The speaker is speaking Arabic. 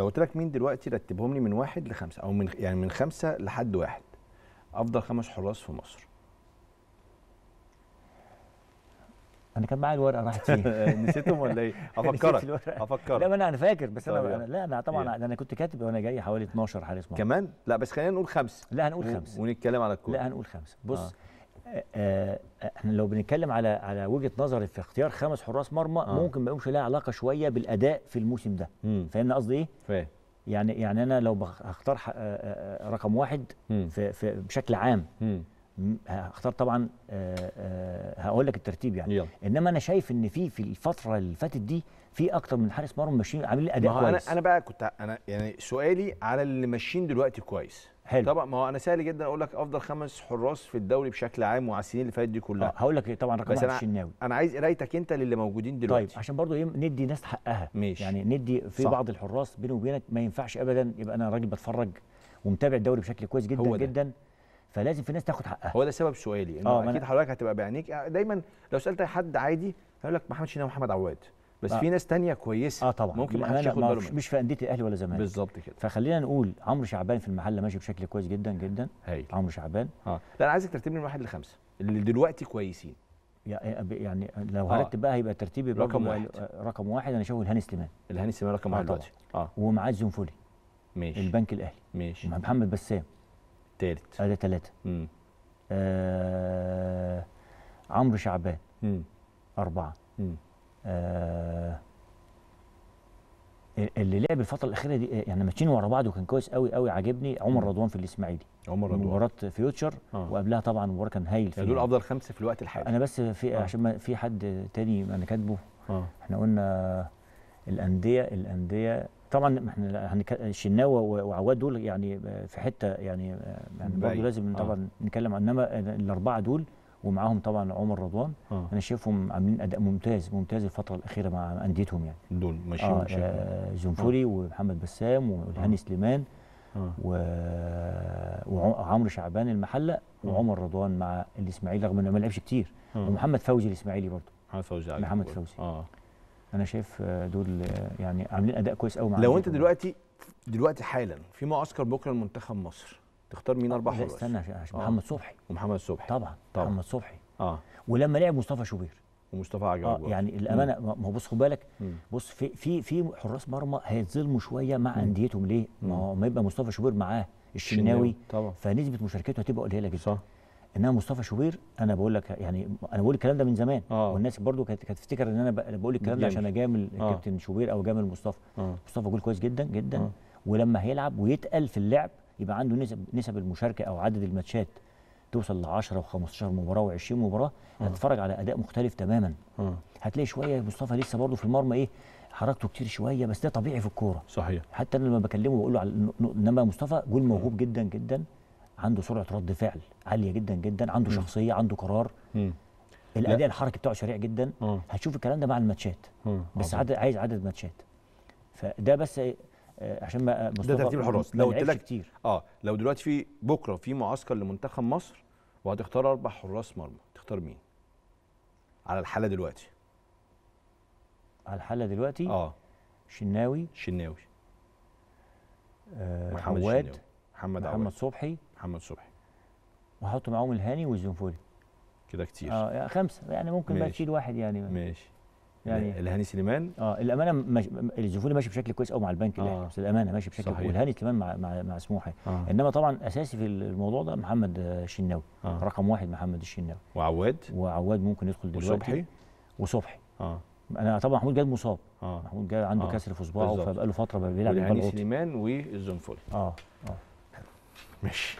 لو قلت لك مين دلوقتي رتبهم لي من واحد لخمسه او من يعني من خمسه لحد واحد افضل خمس حراس في مصر انا كان معايا الورقه راحت فين نسيتهم ولا ايه؟ افكرك افكرك لا انا فاكر بس انا طيب لا انا طبعا انا كنت كاتب وانا جاي حوالي 12 حارس مرمى كمان لا بس خلينا نقول خمسه لا هنقول خمسه ونتكلم على الكوره لا هنقول خمسه بص آه. آه، آه، احنا لو بنتكلم على على وجهه نظري في اختيار خمس حراس مرمى آه. ممكن ما يقومش لها علاقه شويه بالاداء في الموسم ده فاهمني قصدي ايه؟ فاهم يعني يعني انا لو هختار آه، رقم واحد في, في بشكل عام م. هختار طبعا هقول لك الترتيب يعني يلا. انما انا شايف ان في في الفتره اللي فاتت دي في اكتر من حارس مرمى ماشيين عاملين اداء كويس انا انا بقى كنت انا يعني سؤالي على اللي ماشيين دلوقتي كويس حلو طبعا ما هو انا سهل جدا اقول لك افضل خمس حراس في الدوري بشكل عام وعلى السنين اللي فاتت دي كلها آه هقول لك طبعا رقم واحد الشناوي انا عايز قرايتك انت للي موجودين دلوقتي طيب عشان برضو ايه ندي ناس حقها ماشي يعني ندي في صح. بعض الحراس بيني وبينك ما ينفعش ابدا يبقى انا راجل بتفرج ومتابع الدوري بشكل كويس جدا هو ده. جدا فلازم في ناس تاخد حقها هو ده سبب سؤالي انه آه، اكيد حضرتك هتبقى بعينيك دايما لو سالت اي حد عادي هيقول لك محمد شناوي محمد عواد بس في ناس تانية كويسه اه طبعا ممكن ما حدش ياخد باله مش, مش في انديه الاهلي ولا الزمالك بالظبط كده فخلينا نقول عمرو شعبان في المحله ماشي بشكل كويس جدا جدا عمرو شعبان اه لا انا عايزك ترتبني من واحد لخمسه اللي دلوقتي كويسين يعني لو آه. هرتب بقى هيبقى ترتيبي رقم واحد آه، رقم واحد انا شايفه الهاني سليمان الهاني سليمان رقم آه، واحد دلوقتي اه ومعاه الزنفولي ماشي البنك الاهلي ماشي محمد بسام تالت ادي آه، تلاته امم آه عمرو شعبان امم اربعه امم آه، اللي لعب الفتره الاخيره دي آه، يعني ماتشين ورا بعض وكان كويس قوي قوي عاجبني عمر رضوان في الاسماعيلي عمر رضوان مباراه فيوتشر آه. وقبلها طبعا مباراه كان هايل يعني فيها دول افضل خمسه في الوقت الحالي انا بس في آه. عشان في حد تاني انا كاتبه آه. احنا قلنا الانديه الانديه طبعا احنا الشناوه وعواد دول يعني في حته يعني آه، يعني برضه لازم طبعا آه. نتكلم عن انما الاربعه دول ومعاهم طبعا عمر رضوان آه. انا شايفهم عاملين اداء ممتاز ممتاز الفتره الاخيره مع انديتهم يعني دول ماشيين آه, آه زنفوري آه. ومحمد بسام والهاني آه. سليمان آه. وعمرو شعبان آه. وعمر رضوان مع الاسماعيلي رغم انه ما لعبش كتير آه. ومحمد فوزي الاسماعيلي برضه محمد فوزي محمد فوزي اه انا شايف دول يعني عاملين اداء كويس قوي مع لو انت دلوقتي دلوقتي حالا في معسكر بكره لمنتخب مصر تختار مين اربع حراس استنى عشان آه. محمد صبحي ومحمد صبحي طبعا طبعا محمد صبحي اه ولما لعب مصطفى شوبير ومصطفى عجب آه يعني الامانه ما هو بص خد بالك بص في في في حراس مرمى هيتظلموا شويه مع انديتهم ليه؟ ما هو ما يبقى مصطفى شوبير معاه الشناوي طبعا فنسبه مشاركته هتبقى قليله جدا صح انما مصطفى شوبير انا بقول لك يعني انا بقول الكلام ده من زمان آه. والناس برضو كانت تفتكر ان انا بقول الكلام ده عشان اجامل آه. كابتن شوبير او اجامل مصطفى آه. مصطفى جول كويس جدا جدا آه. ولما هيلعب ويتقل في اللعب يبقى عنده نسب نسب المشاركه او عدد الماتشات توصل ل 10 و15 مباراه و20 مباراه آه. هتتفرج على اداء مختلف تماما آه. هتلاقي شويه مصطفى لسه برضه في المرمى ايه حركته كتير شويه بس ده طبيعي في الكوره صحيح حتى انا لما بكلمه بقول له على انما مصطفى جول موهوب آه. جدا جدا عنده سرعه رد فعل عاليه جدا جدا عنده م. شخصيه عنده قرار م. الاداء الحركي بتاعه سريع جدا م. هتشوف الكلام ده مع الماتشات بس عدد عايز عدد ماتشات فده بس آه، عشان ما آه، ده ترتيب الحراس لو قلت لك كتير اه لو دلوقتي في بكره في معسكر لمنتخب مصر وهتختار اربع حراس مرمى تختار مين على الحاله دلوقتي على الحاله دلوقتي اه شناوي شناوي آه محمد عواد شناوي. محمد عواد محمد صبحي محمد صبحي وهحط معاهم الهاني والزنفوري كده كتير اه خمسه يعني ممكن بقى تشيل واحد يعني ماشي يعني الهاني سليمان اه الامانه مش... الجمهوري ماشي بشكل كويس قوي مع البنك الاهلي آه. بس الامانه ماشي بشكل كويس والهاني كمان مع مع, مع سموحه آه. انما طبعا اساسي في الموضوع ده محمد الشناوي آه. رقم واحد محمد الشناوي وعواد وعواد ممكن يدخل دلوقتي وصبحي وصبحي اه انا طبعا محمود جاد مصاب آه. محمود جاد عنده آه. كسر في صباعه فبقى له فتره بيلعب الهاني سليمان والزنفولي اه اه ماشي